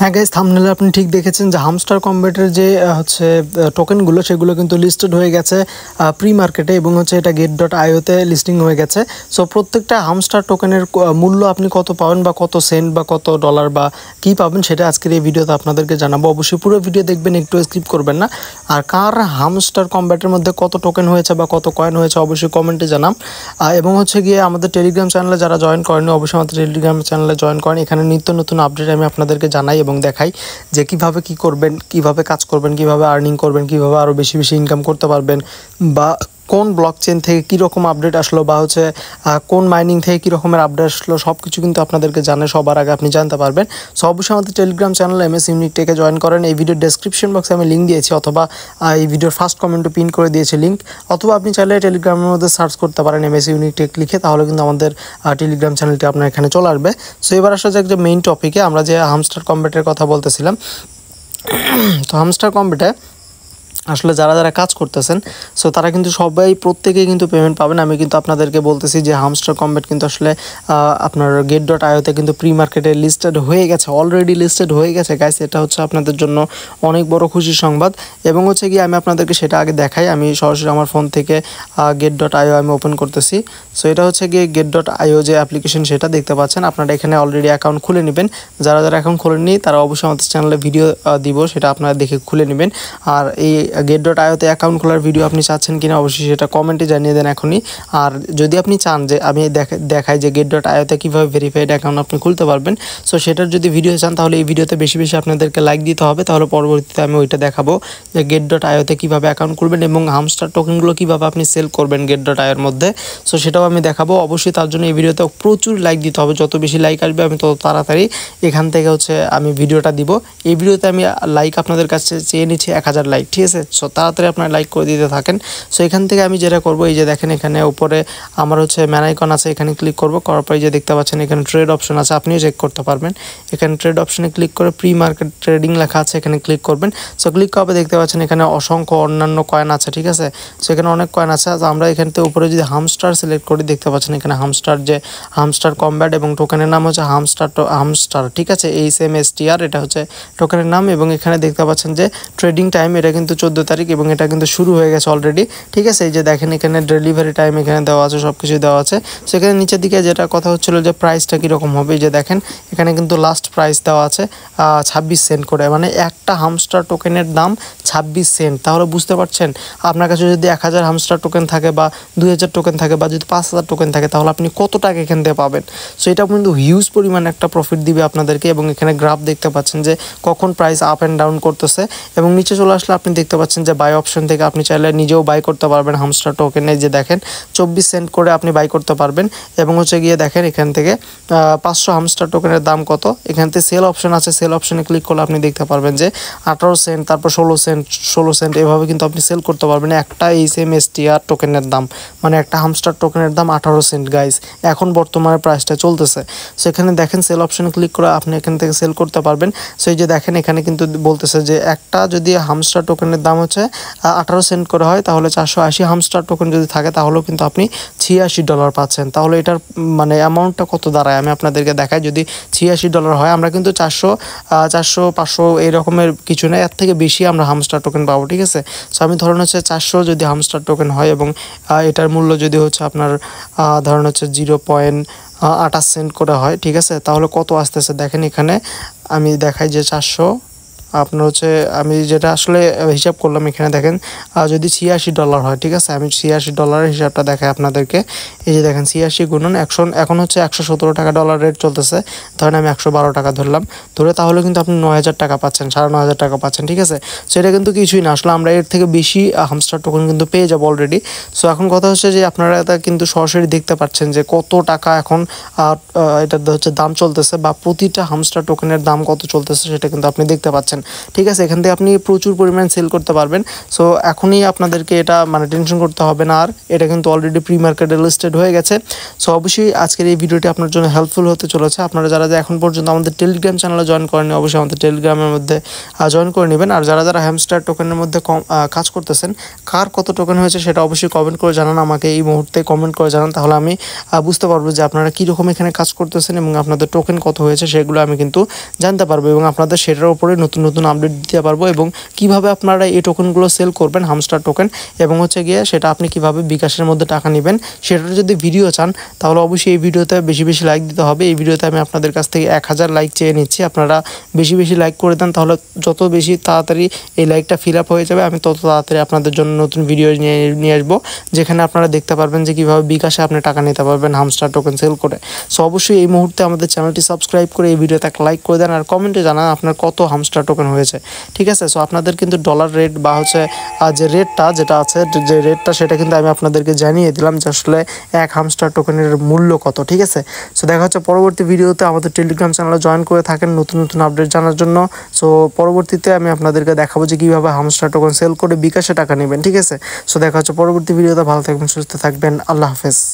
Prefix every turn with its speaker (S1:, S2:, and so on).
S1: হ্যাঁ গাইজ থামনেলে আপনি ঠিক দেখেছেন যে হামস্টার কম্বেটের যে হচ্ছে টোকেনগুলো সেগুলো কিন্তু লিস্টেড হয়ে গেছে প্রি মার্কেটে এবং হচ্ছে এটা গেট ডট আইওতে লিস্টিং হয়ে গেছে সো প্রত্যেকটা হামস্টার টোকেনের মূল্য আপনি কত পাবেন বা কত সেন্ট বা কত ডলার বা কি পাবেন সেটা আজকের এই ভিডিওতে আপনাদেরকে জানাবো অবশ্যই পুরো ভিডিও দেখবেন একটু স্কিপ করবেন না আর কার হামস্টার কম্বেটের মধ্যে কত টোকেন হয়েছে বা কত কয়েন হয়েছে অবশ্যই কমেন্টে জানাম এবং হচ্ছে গিয়ে আমাদের টেলিগ্রাম চ্যানেলে যারা জয়েন করেনি অবশ্যই আমাদের টেলিগ্রাম চ্যানেলে জয়েন করেন এখানে নিত্য নতুন আপডেট আমি আপনাদেরকে জানাই এবং দেখাই যে কিভাবে কি করবেন কিভাবে কাজ করবেন কিভাবে আর্নিং করবেন কিভাবে আরও বেশি বেশি ইনকাম করতে পারবেন বা কোন ব্লক চেন থেকে কীরকম আপডেট আসলো বা হচ্ছে কোন মাইনিং থেকে কীরকমের আপডেট আসলো সব কিছু কিন্তু আপনাদেরকে জানে সবার আগে আপনি জানতে পারবেন সো অবশ্যই আমাদের টেলিগ্রাম চ্যানেল এম এস ইউনিকটেকে জয়েন করেন এই ভিডিওর ডেসক্রিপশন বক্সে আমি লিঙ্ক দিয়েছি অথবা এই ভিডিওর ফার্স্ট কমেন্টে পিন করে দিয়েছি লিঙ্ক অথবা আপনি চাইলে টেলিগ্রামের মধ্যে সার্চ করতে পারেন এম এস ইউনিকটেক লিখে তাহলে কিন্তু আমাদের টেলিগ্রাম চ্যানেলটি আপনার এখানে চলে আসবে সো এবার আসা যাক যে মেইন টপিকে আমরা যে হামস্টার কম্পিউটারের কথা বলতেছিলাম তো হামস্টার কম্পিউটার আসলে যারা যারা কাজ করতেছেন সো তারা কিন্তু সবাই প্রত্যেকেই কিন্তু পেমেন্ট পাবেন আমি কিন্তু আপনাদেরকে বলতেছি যে হামস্টার কম্বেট কিন্তু আসলে আপনার গেট ডট আয়োতে কিন্তু প্রি মার্কেটে লিস্টেড হয়ে গেছে অলরেডি লিস্টেড হয়ে গেছে গাইস এটা হচ্ছে আপনাদের জন্য অনেক বড় খুশির সংবাদ এবং হচ্ছে কি আমি আপনাদেরকে সেটা আগে দেখাই আমি সরাসরি আমার ফোন থেকে গেট ডট আইও আমি ওপেন করতেছি সো এটা হচ্ছে গিয়ে গেট ডট আইও যে অ্যাপ্লিকেশন সেটা দেখতে পাচ্ছেন আপনারা এখানে অলরেডি অ্যাকাউন্ট খুলে নেবেন যারা যারা অ্যাকাউন্ট খুলেননি তারা অবশ্যই আমাদের চ্যানেলে ভিডিও দিব সেটা আপনারা দেখে খুলে নেবেন আর এই গেট ডট আয়তে অ্যাকাউন্ট খোলার ভিডিও আপনি চাচ্ছেন কিনা অবশ্যই সেটা কমেন্টে জানিয়ে দেন এখনই আর যদি আপনি চান যে আমি দেখাই যে গেট ডট আয়োতে কীভাবে ভেরিফাইড অ্যাকাউন্ট আপনি খুলতে পারবেন সো সেটার যদি ভিডিও চান তাহলে এই ভিডিওতে বেশি বেশি আপনাদেরকে লাইক দিতে হবে তাহলে পরবর্তীতে আমি ওইটা দেখাবো যে গেট ডট আয়োতে কীভাবে অ্যাকাউন্ট খুলবেন এবং হামস্টার টোকেনগুলো কীভাবে আপনি সেল করবেন গেট ডট আয়ের মধ্যে সো সেটাও আমি দেখাবো অবশ্যই তার জন্য এই ভিডিওতে প্রচুর লাইক দিতে হবে যত বেশি লাইক আসবে আমি তত তাড়াতাড়ি এখান থেকে হচ্ছে আমি ভিডিওটা দিব এই ভিডিওতে আমি লাইক আপনাদের কাছে চেয়ে নিচ্ছি এক হাজার লাইক ঠিক আছে সো তাড়াতাড়ি আপনারা লাইক করে দিতে থাকেন সো এখান থেকে আমি যেটা করব এই যে দেখেন এখানে উপরে আমার হচ্ছে ম্যানাইকন আছে এখানে ক্লিক করব করার পরে যে দেখতে পাচ্ছেন এখানে ট্রেড অপশন আছে আপনিও চেক করতে পারবেন এখানে ট্রেড অপশনে ক্লিক করে প্রি মার্কেট ট্রেডিং লেখা আছে এখানে ক্লিক করবেন সো ক্লিক করার দেখতে পাচ্ছেন এখানে অসংখ্য অন্যান্য কয়েন আছে ঠিক আছে সো এখানে অনেক কয়েন আছে আর আমরা এখান থেকে উপরে যদি হামস্টার সিলেক্ট করি দেখতে পাচ্ছেন এখানে হামস্টার যে হামস্টার কমব্যাট এবং টোকেনের নাম হচ্ছে হামস্টার হামস্টার ঠিক আছে এইচ এম এস টি আর এটা হচ্ছে টোকেনের নাম এবং এখানে দেখতে পাচ্ছেন যে ট্রেডিং টাইম এটা কিন্তু চোদ্দ চোদ্দো তারিখ এবং এটা কিন্তু শুরু হয়ে গেছে অলরেডি ঠিক আছে এই যে দেখেন এখানে ডেলিভারি টাইম এখানে দেওয়া আছে সব কিছু দেওয়া আছে সেখানে নিচের দিকে যেটা কথা হচ্ছিলো যে প্রাইসটা কীরকম হবে যে দেখেন এখানে কিন্তু লাস্ট প্রাইস দেওয়া আছে ছাব্বিশ সেন্ট করে মানে একটা হামস্টার টোকেনের দাম ছাব্বিশ সেন্ট তাহলে বুঝতে পারছেন আপনার কাছে যদি এক হাজার হামস্টার টোকেন থাকে বা দুই হাজার টোকেন থাকে বা যদি পাঁচ হাজার টোকেন থাকে তাহলে আপনি কত টাকা এখান থেকে পাবেন সো এটা কিন্তু হিউজ পরিমাণ একটা প্রফিট দিবে আপনাদেরকে এবং এখানে গ্রাফ দেখতে পাচ্ছেন যে কখন প্রাইস আপ অ্যান্ড ডাউন করতেছে এবং নিচে চলে আসলে আপনি দেখতে দেখতে পাচ্ছেন যে বাই অপশন থেকে আপনি চাইলে নিজেও বাই করতে পারবেন হামস্টার টোকেনে যে দেখেন চব্বিশ সেন্ট করে আপনি বাই করতে পারবেন এবং হচ্ছে গিয়ে দেখেন এখান থেকে পাঁচশো হামস্টার টোকেনের দাম কত এখান থেকে সেল অপশন আছে সেল অপশনে ক্লিক করলে আপনি দেখতে পারবেন যে আঠারো সেন্ট তারপর ষোলো সেন্ট ষোলো সেন্ট এভাবে কিন্তু আপনি সেল করতে পারবেন একটা এম এস টিআর টোকেনের দাম মানে একটা হামস্টার টোকেনের দাম আঠারো সেন্ট গাইস এখন বর্তমানে প্রাইসটা চলতেছে সো এখানে দেখেন সেল অপশনে ক্লিক করে আপনি এখান থেকে সেল করতে পারবেন সেই যে দেখেন এখানে কিন্তু বলতেছে যে একটা যদি হামস্টার টোকেনের দাম হচ্ছে আঠারো সেন্ট করে হয় তাহলে চারশো আশি হামস্টার টোকেন যদি থাকে তাহলেও কিন্তু আপনি ছিয়াশি ডলার পাচ্ছেন তাহলে এটার মানে অ্যামাউন্টটা কত দাঁড়ায় আমি আপনাদেরকে দেখাই যদি ছিয়াশি ডলার হয় আমরা কিন্তু চারশো চারশো পাঁচশো রকমের কিছু নেই এর থেকে বেশি আমরা হামস্টার টোকেন পাবো ঠিক আছে সো আমি ধরেন হচ্ছে চারশো যদি হামস্টার টোকেন হয় এবং এটার মূল্য যদি হচ্ছে আপনার ধরেন হচ্ছে জিরো পয়েন্ট আঠাশ সেন্ট করে হয় ঠিক আছে তাহলে কত আসতেছে দেখেন এখানে আমি দেখাই যে চারশো আপনার হচ্ছে আমি যেটা আসলে হিসাব করলাম এখানে দেখেন যদি ছিয়াশি ডলার হয় ঠিক আছে আমি ছিয়াশি ডলারের হিসাবটা দেখাই আপনাদেরকে এই যে দেখেন ছিয়াশি গুণন একশো এখন হচ্ছে একশো সতেরো টাকা ডলার রেট চলতেছে ধরেন আমি একশো বারো টাকা ধরলাম ধরে তাহলে কিন্তু আপনি নয় হাজার টাকা পাচ্ছেন সাড়ে নয় হাজার টাকা পাচ্ছেন ঠিক আছে সেটা কিন্তু কিছুই না আসলে আমরা এর থেকে বেশি হামস্টার টোকন কিন্তু পেয়ে যাবো অলরেডি সো এখন কথা হচ্ছে যে আপনারা এটা কিন্তু সরাসরি দেখতে পাচ্ছেন যে কত টাকা এখন এটার হচ্ছে দাম চলতেছে বা প্রতিটা হামস্টার টোকেনের দাম কত চলতেছে সেটা কিন্তু আপনি দেখতে পাচ্ছেন ঠিক আছে এখান থেকে আপনি প্রচুর পরিমাণ সেল করতে পারবেন সো এখনই আপনাদেরকে এটা মানে টেনশন করতে হবে না আর এটা কিন্তু অলরেডি প্রি মার্কেটে লিস্টেড হয়ে গেছে সো অবশ্যই আজকের এই ভিডিওটি আপনার জন্য হেল্পফুল হতে চলেছে আপনারা যারা এখন পর্যন্ত আমাদের টেলিগ্রাম চ্যানেলে জয়েন করেনি অবশ্যই আমাদের টেলিগ্রামের মধ্যে জয়েন করে নেবেন আর যারা যারা হ্যামস্টার টোকেনের মধ্যে কাজ করতেছেন কার কত টোকেন হয়েছে সেটা অবশ্যই কমেন্ট করে জানান আমাকে এই মুহূর্তে কমেন্ট করে জানান তাহলে আমি বুঝতে পারবো যে আপনারা কীরকম এখানে কাজ করতেছেন এবং আপনাদের টোকেন কত হয়েছে সেগুলো আমি কিন্তু জানতে পারবো এবং আপনাদের সেটার উপরে নতুন নতুন নতুন আপডেট দিতে পারবো এবং কিভাবে আপনারা এই টোকেনগুলো সেল করবেন হামস্টার টোকেন এবং হচ্ছে গিয়ে সেটা আপনি কিভাবে বিকাশের মধ্যে টাকা নেবেন সেটার যদি ভিডিও চান তাহলে অবশ্যই এই ভিডিওতে বেশি বেশি লাইক দিতে হবে এই ভিডিওতে আমি আপনাদের কাছ থেকে এক হাজার লাইক চেয়ে নিচ্ছি আপনারা বেশি বেশি লাইক করে দেন তাহলে যত বেশি তাড়াতাড়ি এই লাইকটা ফিল আপ হয়ে যাবে আমি তত তাড়াতাড়ি আপনাদের জন্য নতুন ভিডিও নিয়ে নিয়ে আসবো যেখানে আপনারা দেখতে পারবেন যে কীভাবে বিকাশে আপনি টাকা নিতে পারবেন হামস্টার টোকেন সেল করে সো অবশ্যই এই মুহূর্তে আমাদের চ্যানেলটি সাবস্ক্রাইব করে এই ভিডিওতে এক লাইক করে দেন আর কমেন্টে জানান আপনার কত হামস্টার টোকেন হয়েছে ঠিক আছে সো আপনাদের কিন্তু ডলার রেট বা হচ্ছে যে রেটটা যেটা আছে যে রেটটা সেটা কিন্তু আমি আপনাদেরকে জানিয়ে দিলাম যে আসলে এক হামস্টার টোকেনের মূল্য কত ঠিক আছে সো দেখা হচ্ছে পরবর্তী ভিডিওতে আমাদের টেলিগ্রাম চ্যানেলে জয়েন করে থাকেন নতুন নতুন আপডেট জানার জন্য সো পরবর্তীতে আমি আপনাদেরকে দেখাবো যে কীভাবে হামস্টার টোকেন সেল করে বিকাশে টাকা নেবেন ঠিক আছে সো দেখা হচ্ছে পরবর্তী ভিডিওতে ভালো থাকবেন সুস্থ থাকবেন আল্লাহ হাফেজ